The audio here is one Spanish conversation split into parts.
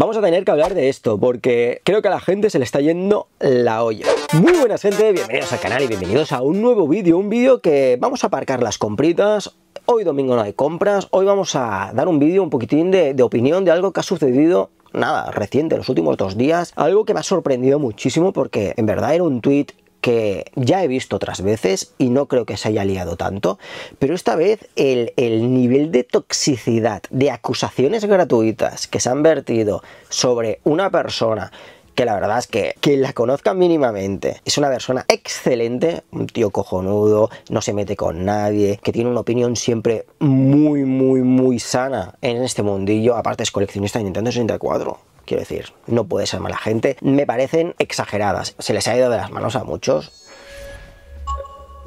Vamos a tener que hablar de esto porque creo que a la gente se le está yendo la olla. Muy buenas gente, bienvenidos al canal y bienvenidos a un nuevo vídeo, un vídeo que vamos a aparcar las compritas, hoy domingo no hay compras, hoy vamos a dar un vídeo un poquitín de, opinión de algo que ha sucedido nada, reciente, los últimos dos días, algo que me ha sorprendido muchísimo porque en verdad era un tweet que ya he visto otras veces y no creo que se haya liado tanto, pero esta vez el, el, nivel de toxicidad, de acusaciones gratuitas que se han vertido sobre una persona que la verdad es que quien la conozca mínimamente es una persona excelente, un tío cojonudo, no se mete con nadie, que tiene una opinión siempre muy, muy, muy sana en este mundillo, aparte es coleccionista de Nintendo 64 Quiero decir, no puede ser mala gente. Me parecen exageradas. Se les ha ido de las manos a muchos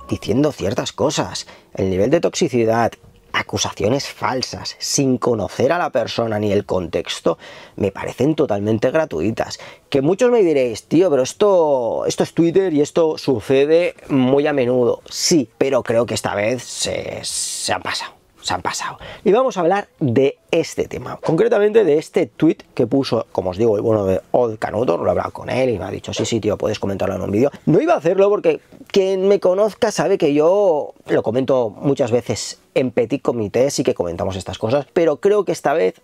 diciendo ciertas cosas. El nivel de toxicidad, acusaciones falsas, sin conocer a la persona ni el contexto, me parecen totalmente gratuitas. Que muchos me diréis, tío, pero esto, esto es Twitter y esto sucede muy a menudo. Sí, pero creo que esta vez se, ha pasado se han pasado. Y vamos a hablar de este tema, concretamente de este tweet que puso, como os digo, el bueno de Old Canuto, lo he hablado con él y me ha dicho, sí, sí, tío, puedes comentarlo en un vídeo. No iba a hacerlo porque quien me conozca sabe que yo lo comento muchas veces en petit comité, sí que comentamos estas cosas, pero creo que esta vez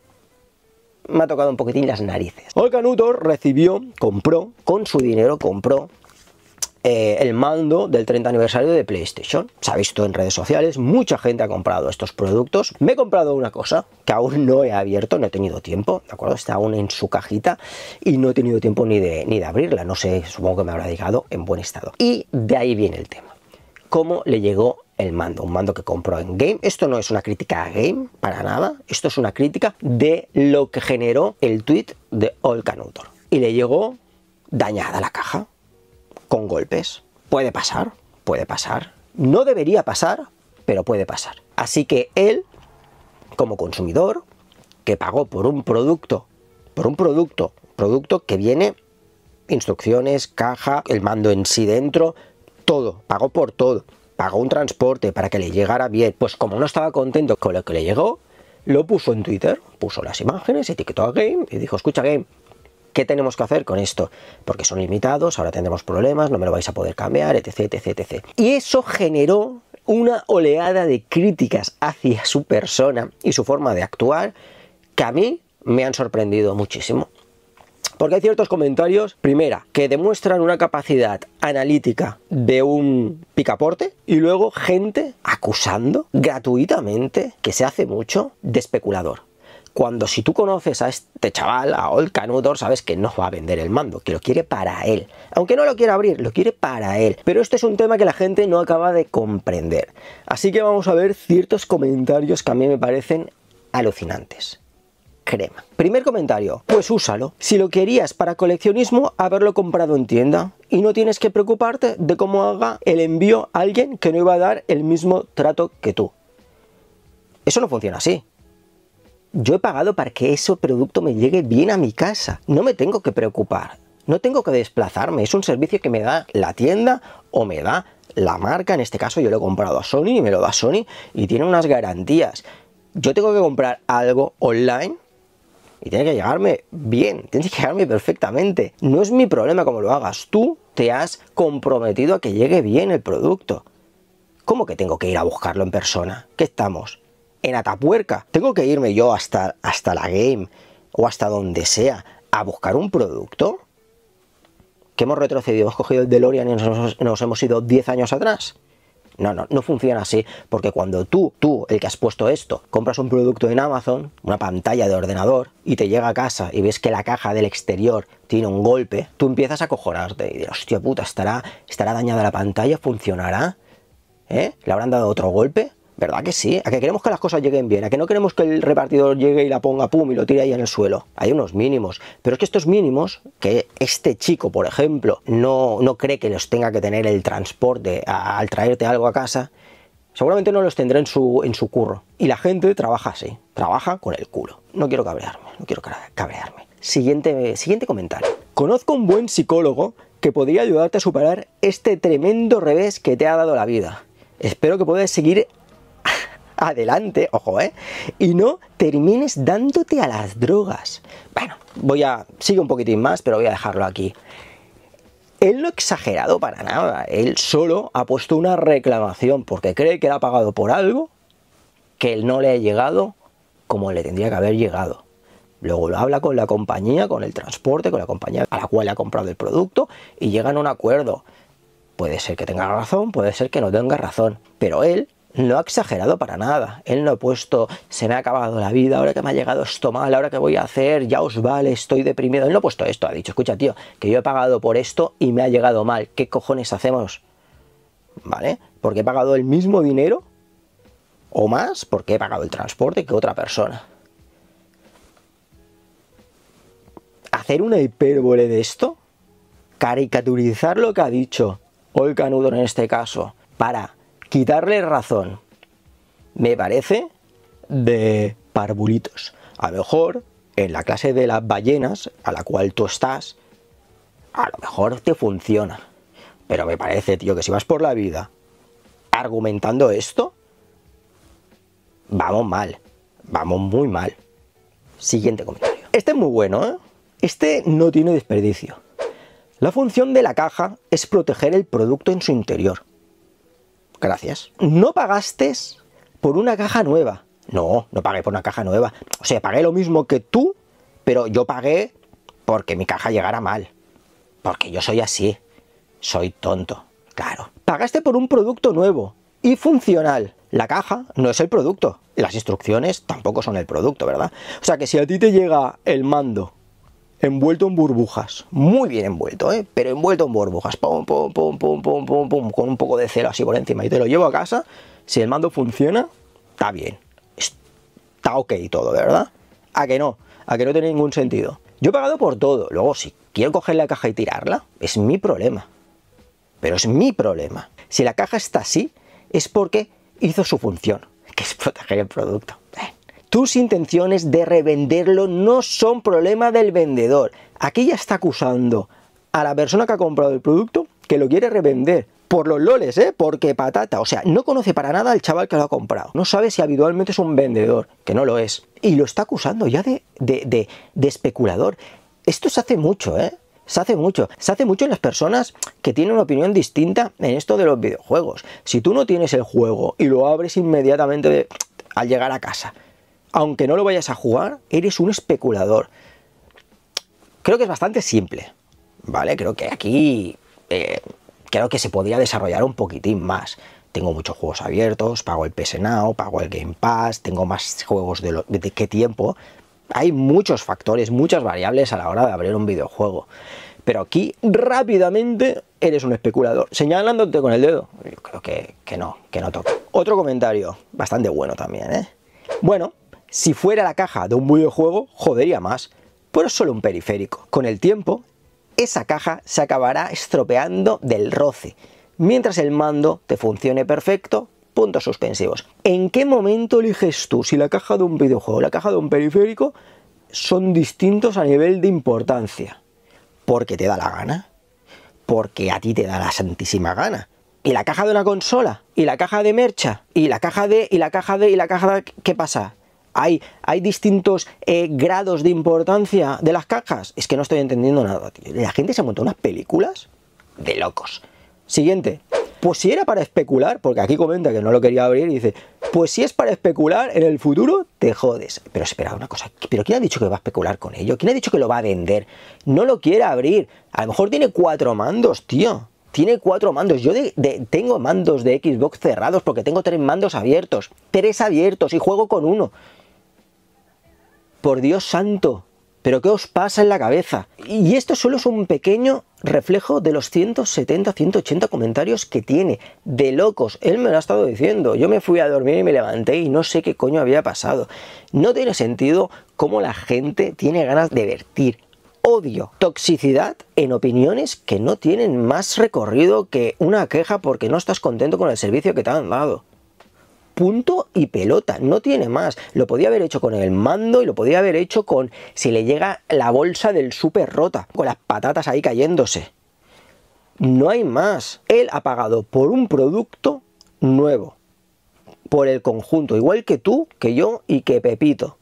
me ha tocado un poquitín las narices. Old recibió, compró, con su dinero compró eh, el mando del 30 aniversario de PlayStation. Se ha visto en redes sociales, mucha gente ha comprado estos productos. Me he comprado una cosa que aún no he abierto, no he tenido tiempo, ¿de acuerdo? Está aún en su cajita y no he tenido tiempo ni de, ni de abrirla. No sé, supongo que me habrá llegado en buen estado. Y de ahí viene el tema. ¿Cómo le llegó el mando, un mando que compró en Game. Esto no es una crítica a Game, para nada. Esto es una crítica de lo que generó el tweet de All Canutor. Y le llegó dañada la caja con golpes. Puede pasar, puede pasar. No debería pasar, pero puede pasar. Así que él, como consumidor, que pagó por un producto, por un producto, producto que viene instrucciones, caja, el mando en sí dentro, todo, pagó por todo, pagó un transporte para que le llegara bien, pues como no estaba contento con lo que le llegó, lo puso en Twitter, puso las imágenes, etiquetó a Game y dijo, escucha Game, ¿Qué tenemos que hacer con esto? Porque son limitados, ahora tendremos problemas, no me lo vais a poder cambiar, etc, etc, etc. Y eso generó una oleada de críticas hacia su persona y su forma de actuar que a mí me han sorprendido muchísimo. Porque hay ciertos comentarios, primera, que demuestran una capacidad analítica de un picaporte y luego gente acusando gratuitamente, que se hace mucho, de especulador. Cuando si tú conoces a este chaval, a Old Canutor, sabes que no va a vender el mando, que lo quiere para él. Aunque no lo quiera abrir, lo quiere para él. Pero este es un tema que la gente no acaba de comprender. Así que vamos a ver ciertos comentarios que a mí me parecen alucinantes crema. Primer comentario, pues úsalo. Si lo querías para coleccionismo, haberlo comprado en tienda. Y no tienes que preocuparte de cómo haga el envío alguien que no iba a dar el mismo trato que tú. Eso no funciona así yo he pagado para que ese producto me llegue bien a mi casa. No me tengo que preocupar. No tengo que desplazarme. Es un servicio que me da la tienda o me da la marca. En este caso yo lo he comprado a Sony y me lo da Sony y tiene unas garantías. Yo tengo que comprar algo online y tiene que llegarme bien, tiene que llegarme perfectamente. No es mi problema como lo hagas. Tú te has comprometido a que llegue bien el producto. ¿Cómo que tengo que ir a buscarlo en persona? ¿Qué estamos? en Atapuerca. Tengo que irme yo hasta, hasta la game o hasta donde sea a buscar un producto. Que hemos retrocedido, hemos cogido el DeLorean y nos, hemos ido 10 años atrás. No, no, no funciona así, porque cuando tú, tú, el que has puesto esto, compras un producto en Amazon, una pantalla de ordenador, y te llega a casa y ves que la caja del exterior tiene un golpe, tú empiezas a cojonarte y dices, hostia puta, ¿estará, estará dañada la pantalla? ¿Funcionará? ¿Eh? ¿Le habrán dado otro golpe? ¿Verdad que sí? A que queremos que las cosas lleguen bien, a que no queremos que el repartidor llegue y la ponga pum y lo tire ahí en el suelo. Hay unos mínimos. Pero es que estos mínimos, que este chico, por ejemplo, no, no cree que los tenga que tener el transporte al traerte algo a casa, seguramente no los tendrá en su, en su curro. Y la gente trabaja así, trabaja con el culo. No quiero cabrearme, no quiero cabrearme. Siguiente, siguiente comentario. Conozco un buen psicólogo que podría ayudarte a superar este tremendo revés que te ha dado la vida. Espero que puedas seguir adelante, ojo, ¿eh? Y no termines dándote a las drogas. Bueno, voy a, sigue un poquitín más, pero voy a dejarlo aquí. Él no ha exagerado para nada, él solo ha puesto una reclamación porque cree que le ha pagado por algo que él no le ha llegado como le tendría que haber llegado. Luego lo habla con la compañía, con el transporte, con la compañía a la cual ha comprado el producto y llegan a un acuerdo. Puede ser que tenga razón, puede ser que no tenga razón, pero él no ha exagerado para nada. Él no ha puesto, se me ha acabado la vida, ahora que me ha llegado esto mal, ahora que voy a hacer, ya os vale, estoy deprimido. Él no ha puesto esto, ha dicho, escucha, tío, que yo he pagado por esto y me ha llegado mal. ¿Qué cojones hacemos? ¿Vale? Porque he pagado el mismo dinero o más porque he pagado el transporte que otra persona. Hacer una hipérbole de esto, caricaturizar lo que ha dicho hoy Canudo en este caso, para Quitarle razón me parece de parvulitos. A lo mejor en la clase de las ballenas a la cual tú estás, a lo mejor te funciona. Pero me parece, tío, que si vas por la vida argumentando esto, vamos mal. Vamos muy mal. Siguiente comentario. Este es muy bueno, ¿eh? Este no tiene desperdicio. La función de la caja es proteger el producto en su interior. Gracias. No pagaste por una caja nueva. No, no pagué por una caja nueva. O sea, pagué lo mismo que tú, pero yo pagué porque mi caja llegara mal. Porque yo soy así. Soy tonto. Claro. Pagaste por un producto nuevo y funcional. La caja no es el producto. Las instrucciones tampoco son el producto, ¿verdad? O sea que si a ti te llega el mando envuelto en burbujas, muy bien envuelto, ¿eh? pero envuelto en burbujas, pum, con un poco de cero así por encima. Y te lo llevo a casa, si el mando funciona, está bien, está ok todo, ¿verdad? A que no, a que no tiene ningún sentido. Yo he pagado por todo, luego si quiero coger la caja y tirarla, es mi problema. Pero es mi problema. Si la caja está así, es porque hizo su función, que es proteger el producto. Tus intenciones de revenderlo no son problema del vendedor. Aquí ya está acusando a la persona que ha comprado el producto que lo quiere revender. Por los loles, ¿eh? Porque patata. O sea, no conoce para nada al chaval que lo ha comprado. No sabe si habitualmente es un vendedor, que no lo es. Y lo está acusando ya de, de especulador. Esto se hace mucho, ¿eh? se hace mucho. Se hace mucho en las personas que tienen una opinión distinta en esto de los videojuegos. Si tú no tienes el juego y lo abres inmediatamente al llegar a casa aunque no lo vayas a jugar, eres un especulador. Creo que es bastante simple, ¿vale? Creo que aquí eh, creo que se podría desarrollar un poquitín más. Tengo muchos juegos abiertos, pago el PS Now, pago el Game Pass, tengo más juegos de, qué tiempo. Hay muchos factores, muchas variables a la hora de abrir un videojuego. Pero aquí rápidamente eres un especulador, señalándote con el dedo. Yo creo que, que no, que no toca. Otro comentario, bastante bueno también, ¿eh? Bueno, si fuera la caja de un videojuego, jodería más, pero es solo un periférico. Con el tiempo, esa caja se acabará estropeando del roce, mientras el mando te funcione perfecto, puntos suspensivos. ¿En qué momento eliges tú si la caja de un videojuego o la caja de un periférico son distintos a nivel de importancia? Porque te da la gana, porque a ti te da la santísima gana. Y la caja de una consola, y la caja de mercha, y la caja de, y la caja de, y la caja de... ¿Qué pasa? hay, distintos eh, grados de importancia de las cajas. Es que no estoy entendiendo nada, tío. La gente se monta unas películas de locos. Siguiente. Pues si era para especular, porque aquí comenta que no lo quería abrir y dice, pues si es para especular en el futuro, te jodes. Pero espera, una cosa, ¿pero quién ha dicho que va a especular con ello? ¿Quién ha dicho que lo va a vender? No lo quiere abrir. A lo mejor tiene cuatro mandos, tío. Tiene cuatro mandos. Yo tengo mandos de Xbox cerrados porque tengo tres mandos abiertos. Tres abiertos y juego con uno por Dios santo, ¿Pero qué os pasa en la cabeza? Y esto solo es un pequeño reflejo de los 170, 180 comentarios que tiene. De locos. Él me lo ha estado diciendo. Yo me fui a dormir y me levanté y no sé qué coño había pasado. No tiene sentido cómo la gente tiene ganas de vertir odio, toxicidad en opiniones que no tienen más recorrido que una queja porque no estás contento con el servicio que te han dado punto y pelota, no tiene más. Lo podía haber hecho con el mando y lo podía haber hecho con si le llega la bolsa del súper rota, con las patatas ahí cayéndose. No hay más. Él ha pagado por un producto nuevo, por el conjunto, igual que tú, que yo y que Pepito.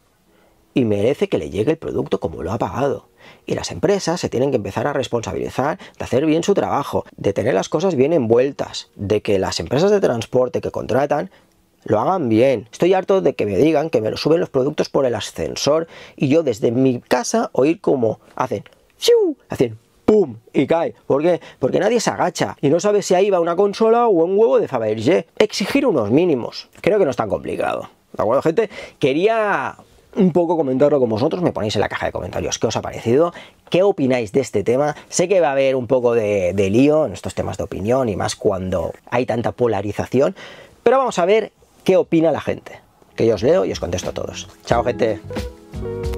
Y merece que le llegue el producto como lo ha pagado. Y las empresas se tienen que empezar a responsabilizar de hacer bien su trabajo, de tener las cosas bien envueltas, de que las empresas de transporte que contratan lo hagan bien. Estoy harto de que me digan que me lo suben los productos por el ascensor y yo desde mi casa oír como hacen, ¡siu! hacen ¡pum! y cae. ¿Por qué? Porque nadie se agacha y no sabe si ahí va una consola o un huevo de Fabergé. Exigir unos mínimos. Creo que no es tan complicado. ¿De acuerdo, gente? Quería un poco comentarlo con vosotros, me ponéis en la caja de comentarios qué os ha parecido, qué opináis de este tema. Sé que va a haber un poco de lío en estos temas de opinión y más cuando hay tanta polarización, pero vamos a ver qué opina la gente. Que yo os leo y os contesto a todos. Chao, gente.